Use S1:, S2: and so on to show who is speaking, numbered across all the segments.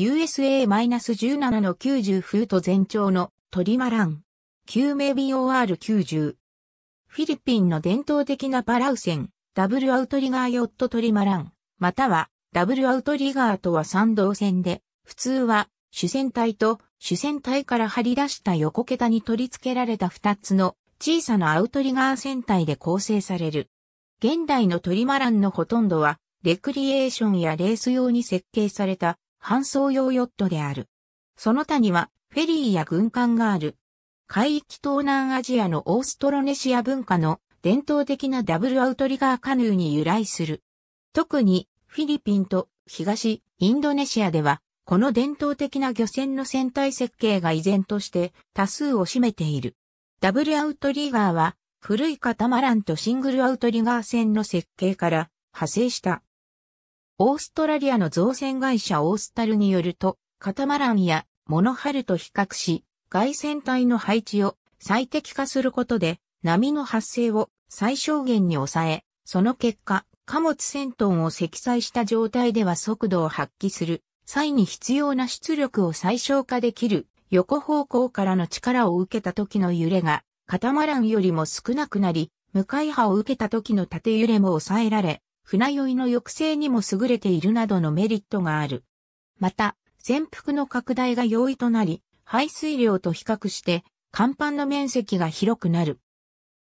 S1: USA-17 の90フート全長のトリマラン。救命 BOR90。フィリピンの伝統的なパラウセン、ダブルアウトリガーヨットトリマラン、またはダブルアウトリガーとは三道船で、普通は主船体と主船体から張り出した横桁に取り付けられた2つの小さなアウトリガー船体で構成される。現代のトリマランのほとんどはレクリエーションやレース用に設計された搬送用ヨットである。その他にはフェリーや軍艦がある。海域東南アジアのオーストロネシア文化の伝統的なダブルアウトリガーカヌーに由来する。特にフィリピンと東インドネシアでは、この伝統的な漁船の船体設計が依然として多数を占めている。ダブルアウトリガーは古いカタマランとシングルアウトリガー船の設計から派生したオーストラリアの造船会社オースタルによると、カタマランやモノハルと比較し、外船体の配置を最適化することで、波の発生を最小限に抑え、その結果、貨物船頭トンを積載した状態では速度を発揮する際に必要な出力を最小化できる横方向からの力を受けた時の揺れがカタマランよりも少なくなり、向かい波を受けた時の縦揺れも抑えられ、船酔いの抑制にも優れているなどのメリットがある。また、潜伏の拡大が容易となり、排水量と比較して、甲板の面積が広くなる。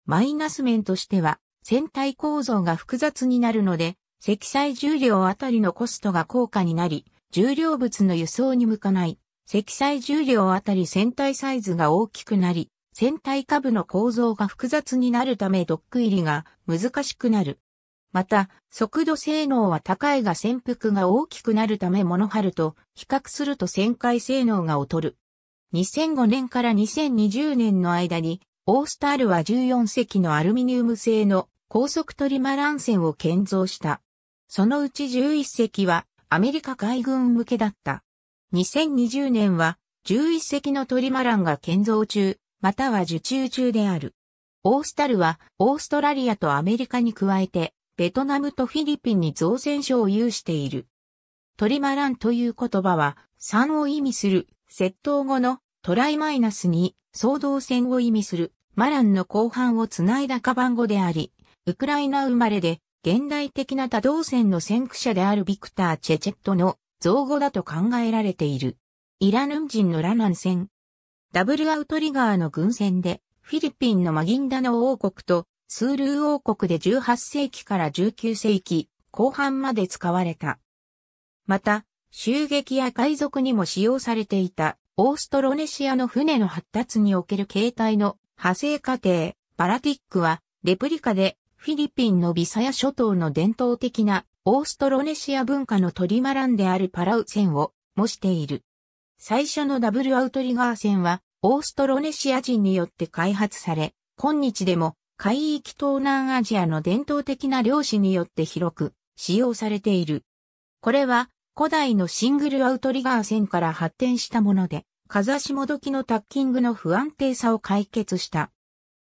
S1: マイナス面としては、船体構造が複雑になるので、積載重量あたりのコストが高価になり、重量物の輸送に向かない、積載重量あたり船体サイズが大きくなり、船体下部の構造が複雑になるためドック入りが難しくなる。また、速度性能は高いが潜伏が大きくなるためモノハルと比較すると旋回性能が劣る。2005年から2020年の間に、オースタールは14隻のアルミニウム製の高速トリマラン線を建造した。そのうち11隻はアメリカ海軍向けだった。2020年は11隻のトリマランが建造中、または受注中である。オースタルはオーストラリアとアメリカに加えてベトナムとフィリピンに造船所を有している。トリマランという言葉は、3を意味する、窃盗後のトライマイナスに、総動船を意味する、マランの後半をつないだカバン語であり、ウクライナ生まれで、現代的な多動船の先駆者であるビクター・チェチェットの造語だと考えられている。イラヌン人のラナン船。ダブルアウトリガーの軍船で、フィリピンのマギンダの王国とスールー王国で18世紀から19世紀後半まで使われた。また、襲撃や海賊にも使用されていたオーストロネシアの船の発達における形態の派生過程、パラティックはレプリカでフィリピンのビサヤ諸島の伝統的なオーストロネシア文化のトリマランであるパラウ船を模している。最初のダブルアウトリガー船はオーストロネシア人によって開発され、今日でも海域東南アジアの伝統的な漁師によって広く使用されている。これは古代のシングルアウトリガー線から発展したもので、風下時のタッキングの不安定さを解決した。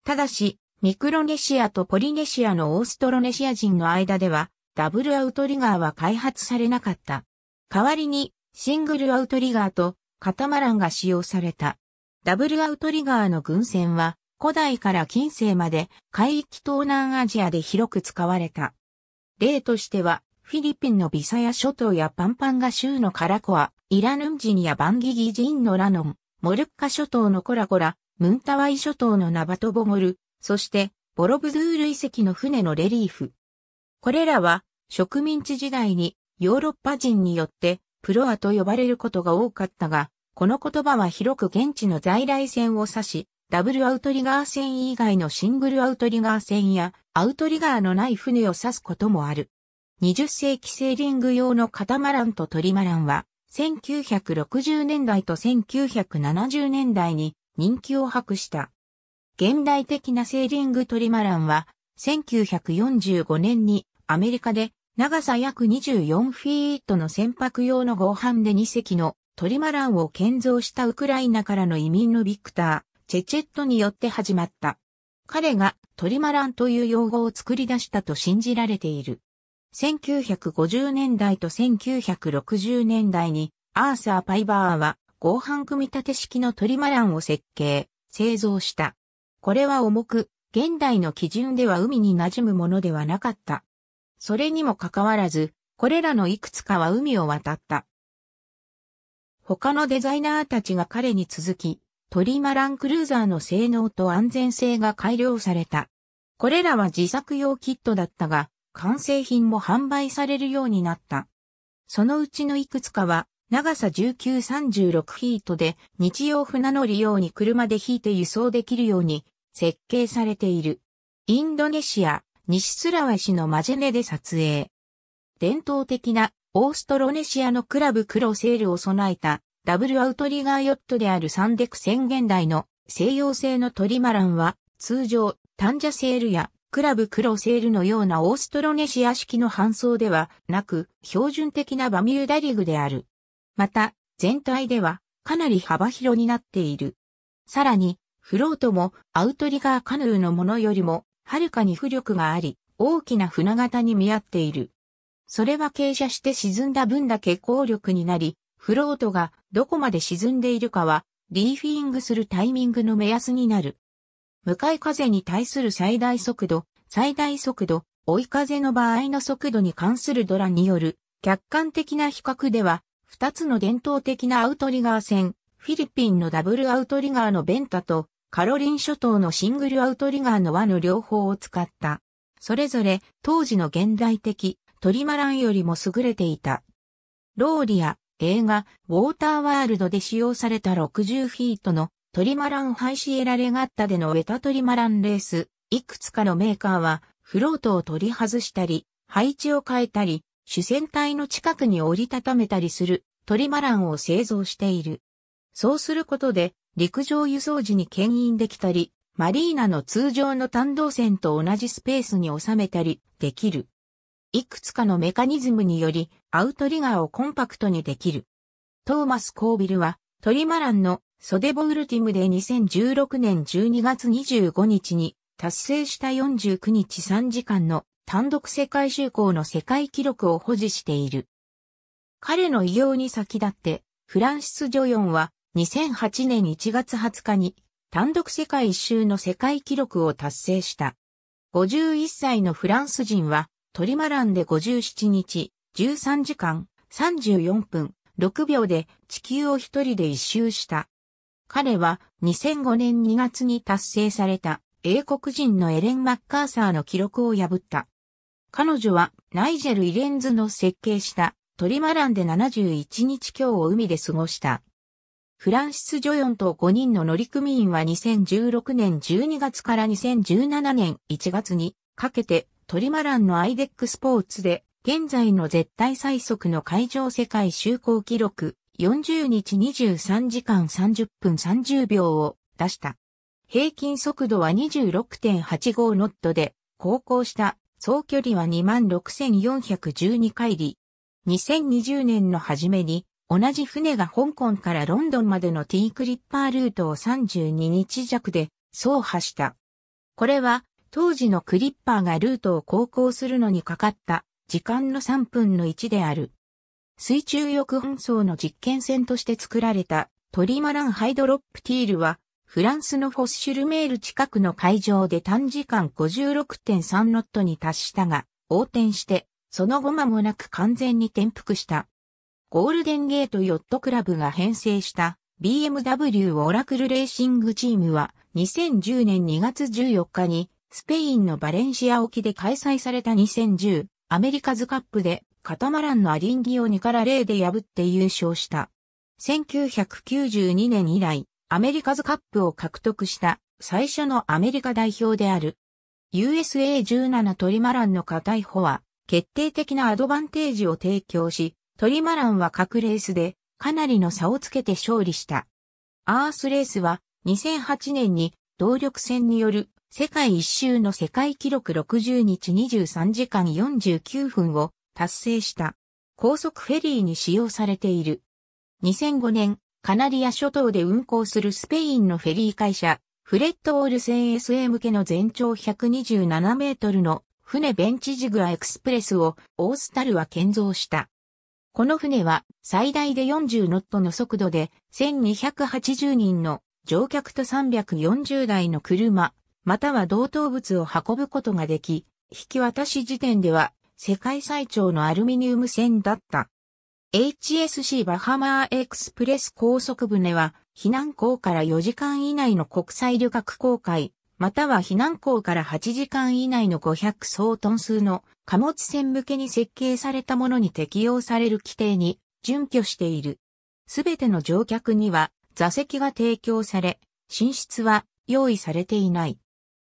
S1: ただし、ミクロネシアとポリネシアのオーストロネシア人の間では、ダブルアウトリガーは開発されなかった。代わりに、シングルアウトリガーとカタマランが使用された。ダブルアウトリガーの軍船は、古代から近世まで海域東南アジアで広く使われた。例としては、フィリピンのビサヤ諸島やパンパンガ州のカラコア、イラヌンジニやバンギギジンのラノン、モルッカ諸島のコラコラ、ムンタワイ諸島のナバトボゴル、そしてボロブズール遺跡の船のレリーフ。これらは植民地時代にヨーロッパ人によってプロアと呼ばれることが多かったが、この言葉は広く現地の在来線を指し、ダブルアウトリガー船以外のシングルアウトリガー船やアウトリガーのない船を指すこともある。20世紀セーリング用のカタマランとトリマランは1960年代と1970年代に人気を博した。現代的なセーリングトリマランは1945年にアメリカで長さ約24フィートの船舶用の合板で2隻のトリマランを建造したウクライナからの移民のビクター。チェチェットによって始まった。彼がトリマランという用語を作り出したと信じられている。1950年代と1960年代にアーサー・パイバーは合板組み立て式のトリマランを設計、製造した。これは重く、現代の基準では海に馴染むものではなかった。それにもかかわらず、これらのいくつかは海を渡った。他のデザイナーたちが彼に続き、トリマランクルーザーの性能と安全性が改良された。これらは自作用キットだったが、完成品も販売されるようになった。そのうちのいくつかは、長さ1936フィートで日用船乗り用に車で引いて輸送できるように設計されている。インドネシア、西スラワ市のマジェネで撮影。伝統的なオーストロネシアのクラブ黒セールを備えたダブルアウトリガーヨットであるサンデク宣言台の西洋製のトリマランは、通常、タンジャセールやクラブクロセールのようなオーストロネシア式の搬送ではなく、標準的なバミューダリグである。また、全体ではかなり幅広になっている。さらに、フロートもアウトリガーカヌーのものよりも、はるかに浮力があり、大きな船型に見合っている。それは傾斜して沈んだ分だけ効力になり、フロートがどこまで沈んでいるかは、リーフィングするタイミングの目安になる。向かい風に対する最大速度、最大速度、追い風の場合の速度に関するドラによる客観的な比較では、二つの伝統的なアウトリガー線、フィリピンのダブルアウトリガーのベンタと、カロリン諸島のシングルアウトリガーの輪の両方を使った。それぞれ当時の現代的トリマランよりも優れていた。ローリア、映画、ウォーターワールドで使用された60フィートのトリマランハイシエラレガッタでのウェタトリマランレース、いくつかのメーカーは、フロートを取り外したり、配置を変えたり、主戦隊の近くに折りたためたりするトリマランを製造している。そうすることで、陸上輸送時に牽引できたり、マリーナの通常の単動線と同じスペースに収めたりできる。いくつかのメカニズムによりアウトリガーをコンパクトにできる。トーマス・コービルはトリマランのソデボウルティムで2016年12月25日に達成した49日3時間の単独世界就航の世界記録を保持している。彼の偉業に先立って、フランシス・ジョヨンは2008年1月20日に単独世界一周の世界記録を達成した。51歳のフランス人はトリマランで57日、13時間、34分、6秒で地球を一人で一周した。彼は2005年2月に達成された英国人のエレン・マッカーサーの記録を破った。彼女はナイジェル・イレンズの設計したトリマランで71日今日を海で過ごした。フランシス・ジョヨンと5人の乗組員は2016年12月から2017年1月にかけてトリマランのアイデックスポーツで、現在の絶対最速の海上世界就航記録40日23時間30分30秒を出した。平均速度は26.85ノットで、航行した総距離は26,412海里。2020年の初めに、同じ船が香港からロンドンまでの T クリッパールートを32日弱で走破した。これは当時のクリッパーがルートを航行するのにかかった時間の3分の1である。水中翼奔走の実験船として作られたトリマランハイドロップティールはフランスのフォッシュルメール近くの海上で短時間56.3ノットに達したが横転してその後間もなく完全に転覆した。ゴールデンゲートヨットクラブが編成した BMW オラクルレーシングチームは2010年2月14日にスペインのバレンシア沖で開催された2010アメリカズカップでカタマランのアリンギを2から0で破って優勝した。1992年以来、アメリカズカップを獲得した最初のアメリカ代表である。USA17 トリマランの硬い方は決定的なアドバンテージを提供し、トリマランは各レースでかなりの差をつけて勝利した。アースレースは2008年に動力戦による世界一周の世界記録60日23時間49分を達成した。高速フェリーに使用されている。2005年、カナリア諸島で運航するスペインのフェリー会社、フレット・オールセン SA 向けの全長127メートルの船ベンチジグアエクスプレスをオースタルは建造した。この船は最大で40ノットの速度で1280人の乗客と340台の車、または同等物を運ぶことができ、引き渡し時点では世界最長のアルミニウム船だった。HSC バハマーエクスプレス高速船は、避難港から4時間以内の国際旅客航海、または避難港から8時間以内の500総トン数の貨物船向けに設計されたものに適用される規定に準拠している。すべての乗客には座席が提供され、寝室は用意されていない。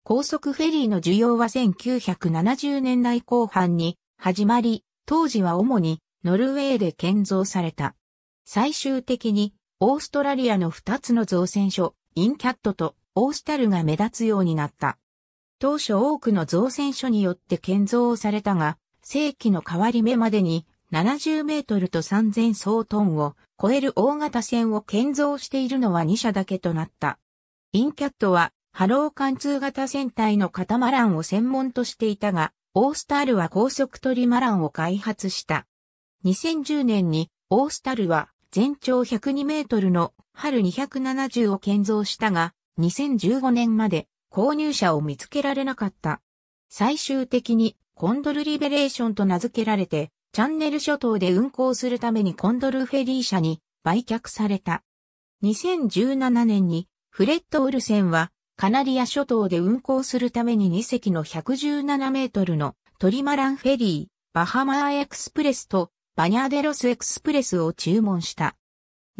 S1: 高速フェリーの需要は1970年代後半に始まり、当時は主にノルウェーで建造された。最終的にオーストラリアの2つの造船所、インキャットとオースタルが目立つようになった。当初多くの造船所によって建造をされたが、世紀の変わり目までに70メートルと3000総トンを超える大型船を建造しているのは2社だけとなった。インキャットはハロー貫通型船体のカタマランを専門としていたが、オースタルは高速トリマランを開発した。2010年にオースタルは全長102メートルの春270を建造したが、2015年まで購入者を見つけられなかった。最終的にコンドルリベレーションと名付けられて、チャンネル諸島で運航するためにコンドルフェリー社に売却された。2017年にフレッド・オルセンはカナリア諸島で運航するために2隻の117メートルのトリマランフェリー、バハマーエクスプレスとバニャーデロスエクスプレスを注文した。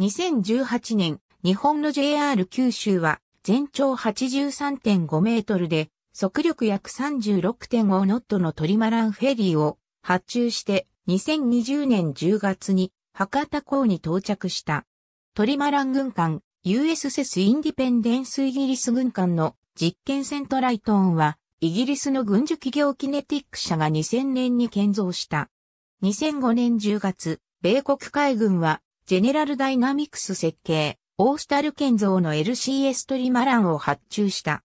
S1: 2018年、日本の JR 九州は全長83.5メートルで速力約36.5ノットのトリマランフェリーを発注して2020年10月に博多港に到着した。トリマラン軍艦 US s インディペンデンスイギリス軍艦の実験船トライトーンは、イギリスの軍需企業キネティック社が2000年に建造した。2005年10月、米国海軍は、ジェネラルダイナミクス設計、オースタル建造の LCS トリマランを発注した。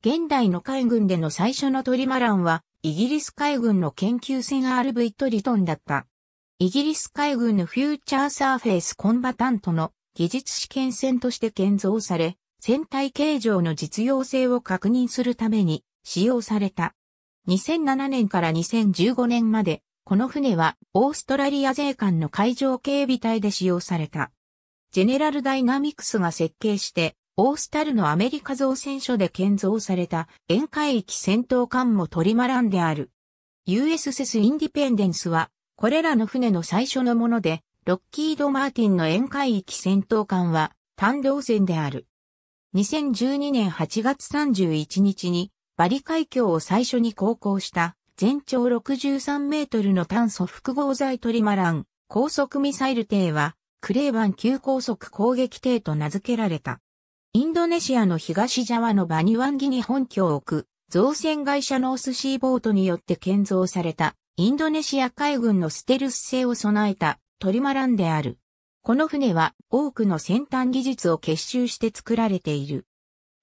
S1: 現代の海軍での最初のトリマランは、イギリス海軍の研究船 RV トリトンだった。イギリス海軍のフューチャーサーフェイスコンバタントの技術試験船として建造され、船体形状の実用性を確認するために使用された。2007年から2015年まで、この船はオーストラリア税関の海上警備隊で使用された。ジェネラルダイナミクスが設計して、オースタルのアメリカ造船所で建造された沿海域戦闘艦も取りまらんである。USS インディペンデンスは、これらの船の最初のもので、ロッキード・マーティンの沿海域戦闘艦は単導船である。2012年8月31日にバリ海峡を最初に航行した全長63メートルの炭素複合材トリマラン高速ミサイル艇はクレーバン級高速攻撃艇と名付けられた。インドネシアの東ジャワのバニワンギに本拠を置く造船会社ノースシーボートによって建造されたインドネシア海軍のステルス製を備えたトリマランである。この船は多くの先端技術を結集して作られている。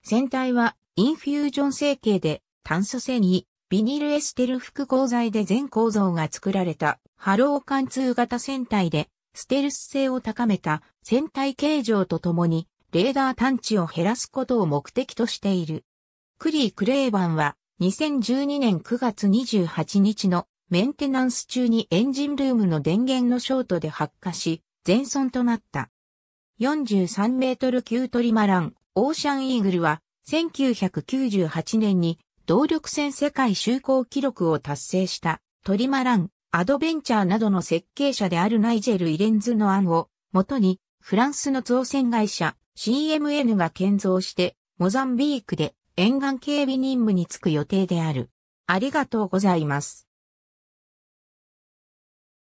S1: 船体はインフュージョン成形で炭素繊維、ビニルエステル複合材で全構造が作られたハロー貫通型船体でステルス性を高めた船体形状とともにレーダー探知を減らすことを目的としている。クリー・クレーバンは2012年9月28日のメンテナンス中にエンジンルームの電源のショートで発火し、全損となった。43メートル級トリマラン、オーシャンイーグルは、1998年に動力船世界就航記録を達成したトリマラン、アドベンチャーなどの設計者であるナイジェル・イレンズの案を、もとに、フランスの造船会社 CMN が建造して、モザンビークで沿岸警備任務に就く予定である。ありがとうございます。